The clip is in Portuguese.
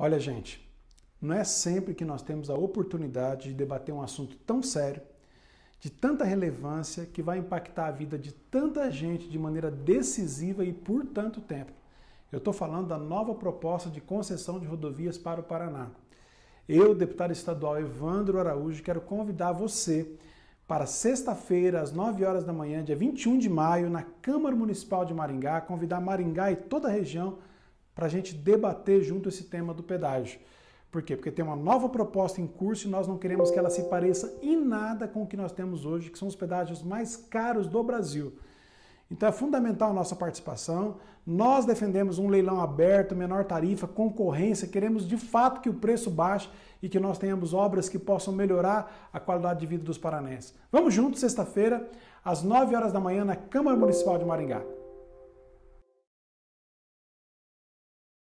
Olha, gente, não é sempre que nós temos a oportunidade de debater um assunto tão sério, de tanta relevância, que vai impactar a vida de tanta gente de maneira decisiva e por tanto tempo. Eu estou falando da nova proposta de concessão de rodovias para o Paraná. Eu, deputado estadual Evandro Araújo, quero convidar você para sexta-feira, às 9 horas da manhã, dia 21 de maio, na Câmara Municipal de Maringá, convidar Maringá e toda a região para a gente debater junto esse tema do pedágio. Por quê? Porque tem uma nova proposta em curso e nós não queremos que ela se pareça em nada com o que nós temos hoje, que são os pedágios mais caros do Brasil. Então é fundamental a nossa participação. Nós defendemos um leilão aberto, menor tarifa, concorrência, queremos de fato que o preço baixe e que nós tenhamos obras que possam melhorar a qualidade de vida dos paranenses. Vamos juntos, sexta-feira, às 9 horas da manhã, na Câmara Municipal de Maringá.